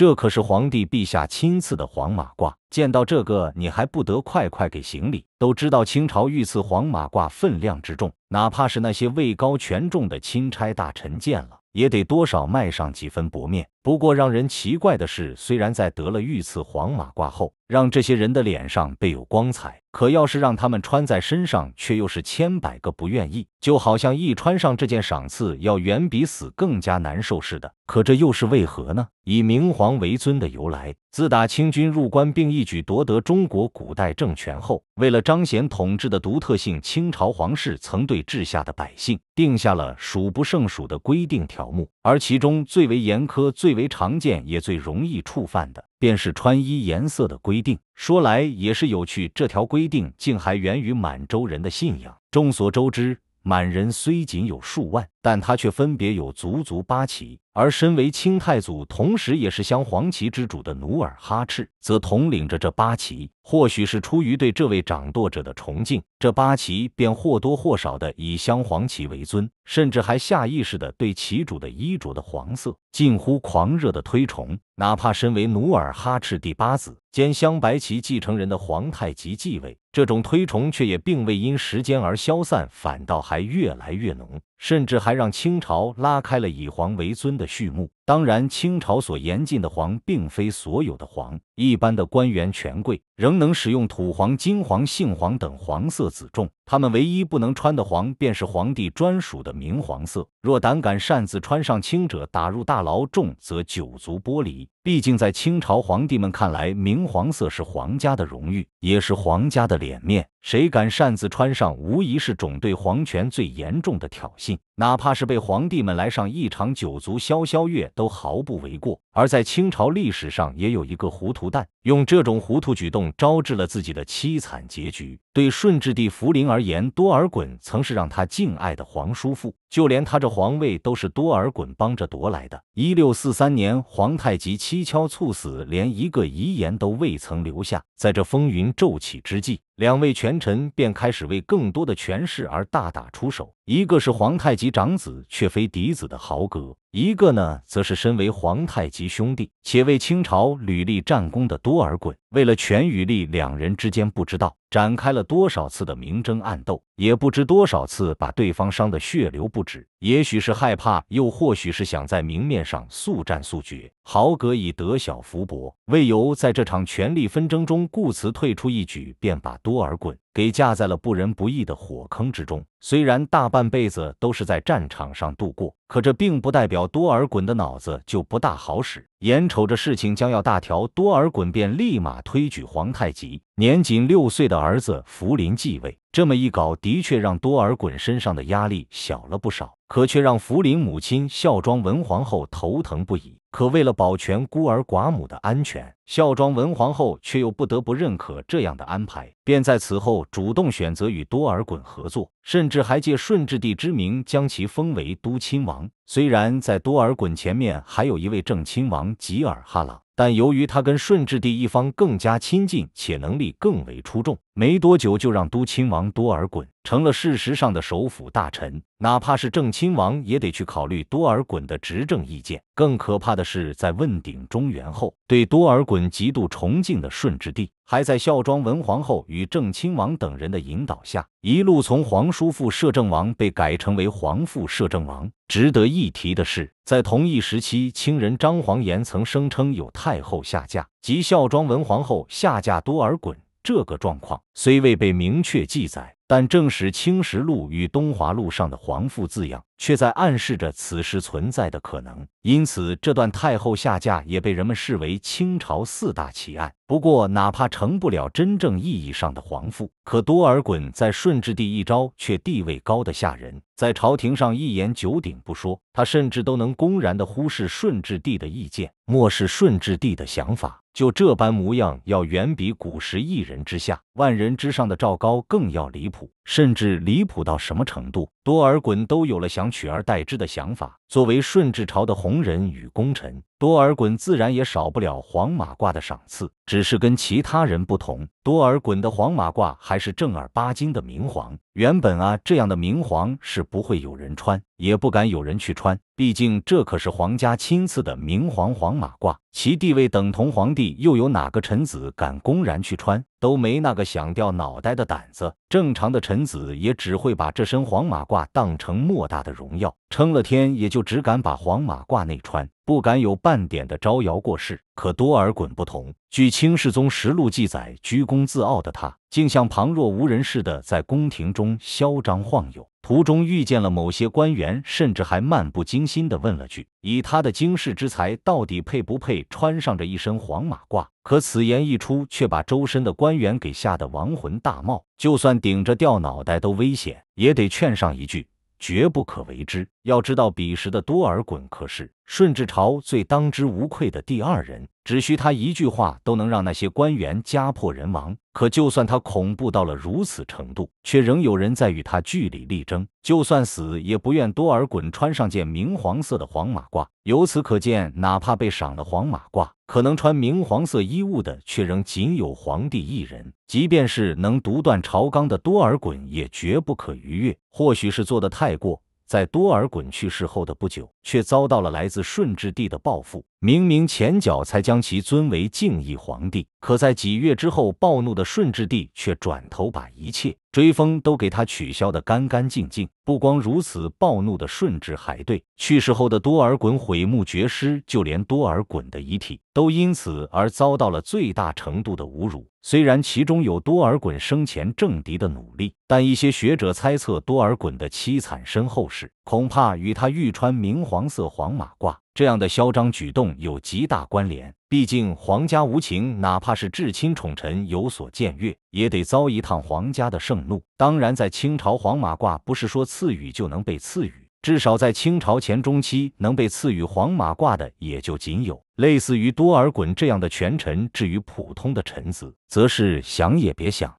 这可是皇帝陛下亲赐的黄马褂，见到这个你还不得快快给行礼？都知道清朝御赐黄马褂分量之重，哪怕是那些位高权重的钦差大臣见了，也得多少卖上几分薄面。不过让人奇怪的是，虽然在得了御赐黄马褂后，让这些人的脸上备有光彩，可要是让他们穿在身上，却又是千百个不愿意，就好像一穿上这件赏赐，要远比死更加难受似的。可这又是为何呢？以明皇为尊的由来，自打清军入关并一举夺得中国古代政权后，为了彰显统治的独特性，清朝皇室曾对治下的百姓定下了数不胜数的规定条目。而其中最为严苛、最为常见、也最容易触犯的，便是穿衣颜色的规定。说来也是有趣，这条规定竟还源于满洲人的信仰。众所周知，满人虽仅有数万。但他却分别有足足八旗，而身为清太祖，同时也是镶黄旗之主的努尔哈赤，则统领着这八旗。或许是出于对这位掌舵者的崇敬，这八旗便或多或少的以镶黄旗为尊，甚至还下意识的对旗主的衣着的黄色近乎狂热的推崇。哪怕身为努尔哈赤第八子兼镶白旗继承人的皇太极继位，这种推崇却也并未因时间而消散，反倒还越来越浓。甚至还让清朝拉开了以皇为尊的序幕。当然，清朝所严禁的黄，并非所有的黄。一般的官员权贵仍能使用土黄、金黄、杏黄等黄色子种。他们唯一不能穿的黄，便是皇帝专属的明黄色。若胆敢擅自穿上青者，打入大牢，重则九族剥离。毕竟，在清朝皇帝们看来，明黄色是皇家的荣誉，也是皇家的脸面。谁敢擅自穿上，无疑是种对皇权最严重的挑衅。哪怕是被皇帝们来上一场九族消消月。都毫不为过，而在清朝历史上也有一个糊涂蛋，用这种糊涂举动招致了自己的凄惨结局。对顺治帝福临而言，多尔衮曾是让他敬爱的皇叔父，就连他这皇位都是多尔衮帮着夺来的。一六四三年，皇太极蹊跷猝死，连一个遗言都未曾留下。在这风云骤起之际，两位权臣便开始为更多的权势而大打出手。一个是皇太极长子，却非嫡子的豪格，一个呢，则是身为皇太极兄弟且为清朝屡立战功的多尔衮。为了权与利，两人之间不知道。展开了多少次的明争暗斗，也不知多少次把对方伤得血流不止。也许是害怕，又或许是想在明面上速战速决。豪格以得小福薄，为由，在这场权力纷争中故辞退出一举，便把多尔衮给架在了不仁不义的火坑之中。虽然大半辈子都是在战场上度过，可这并不代表多尔衮的脑子就不大好使。眼瞅着事情将要大条，多尔衮便立马推举皇太极年仅六岁的儿子福临继位。这么一搞，的确让多尔衮身上的压力小了不少，可却让福临母亲孝庄文皇后头疼不已。可为了保全孤儿寡母的安全，孝庄文皇后却又不得不认可这样的安排，便在此后主动选择与多尔衮合作，甚至还借顺治帝之名将其封为都亲王。虽然在多尔衮前面还有一位正亲王吉尔哈朗，但由于他跟顺治帝一方更加亲近且能力更为出众。没多久，就让都亲王多尔衮成了事实上的首辅大臣。哪怕是正亲王，也得去考虑多尔衮的执政意见。更可怕的是，在问鼎中原后，对多尔衮极度崇敬的顺治帝，还在孝庄文皇后与正亲王等人的引导下，一路从皇叔父摄政王被改称为皇父摄政王。值得一提的是，在同一时期，清人张煌言曾声称有太后下嫁，即孝庄文皇后下嫁多尔衮。这个状况虽未被明确记载，但正史《青石录》与《东华录》上的皇父字样，却在暗示着此事存在的可能。因此，这段太后下嫁也被人们视为清朝四大奇案。不过，哪怕成不了真正意义上的皇父，可多尔衮在顺治帝一朝却地位高得吓人，在朝廷上一言九鼎不说，他甚至都能公然的忽视顺治帝的意见，漠视顺治帝的想法。就这般模样，要远比古时一人之下、万人之上的赵高更要离谱，甚至离谱到什么程度，多尔衮都有了想取而代之的想法。作为顺治朝的红人与功臣，多尔衮自然也少不了黄马褂的赏赐，只是跟其他人不同。多尔衮的黄马褂还是正儿八经的明黄。原本啊，这样的明黄是不会有人穿，也不敢有人去穿。毕竟这可是皇家亲赐的明黄黄马褂，其地位等同皇帝，又有哪个臣子敢公然去穿？都没那个想掉脑袋的胆子，正常的臣子也只会把这身黄马褂当成莫大的荣耀，撑了天也就只敢把黄马褂内穿，不敢有半点的招摇过市。可多尔衮不同，据《清世宗实录》记载，居功自傲的他，竟像旁若无人似的在宫廷中嚣张晃悠。途中遇见了某些官员，甚至还漫不经心的问了句：“以他的经世之才，到底配不配穿上这一身黄马褂？”可此言一出，却把周身的官员给吓得亡魂大冒。就算顶着掉脑袋都危险，也得劝上一句：“绝不可为之。”要知道，彼时的多尔衮可是顺治朝最当之无愧的第二人。只需他一句话，都能让那些官员家破人亡。可就算他恐怖到了如此程度，却仍有人在与他据理力争。就算死，也不愿多尔衮穿上件明黄色的黄马褂。由此可见，哪怕被赏了黄马褂，可能穿明黄色衣物的，却仍仅有皇帝一人。即便是能独断朝纲的多尔衮，也绝不可逾越。或许是做的太过，在多尔衮去世后的不久，却遭到了来自顺治帝的报复。明明前脚才将其尊为敬义皇帝，可在几月之后，暴怒的顺治帝却转头把一切追封都给他取消的干干净净。不光如此，暴怒的顺治还对去世后的多尔衮毁墓绝尸，就连多尔衮的遗体都因此而遭到了最大程度的侮辱。虽然其中有多尔衮生前政敌的努力，但一些学者猜测多尔衮的凄惨身后事。恐怕与他欲穿明黄色黄马褂这样的嚣张举动有极大关联。毕竟皇家无情，哪怕是至亲宠臣有所僭越，也得遭一趟皇家的盛怒。当然，在清朝，黄马褂不是说赐予就能被赐予，至少在清朝前中期，能被赐予黄马褂的也就仅有类似于多尔衮这样的权臣。至于普通的臣子，则是想也别想。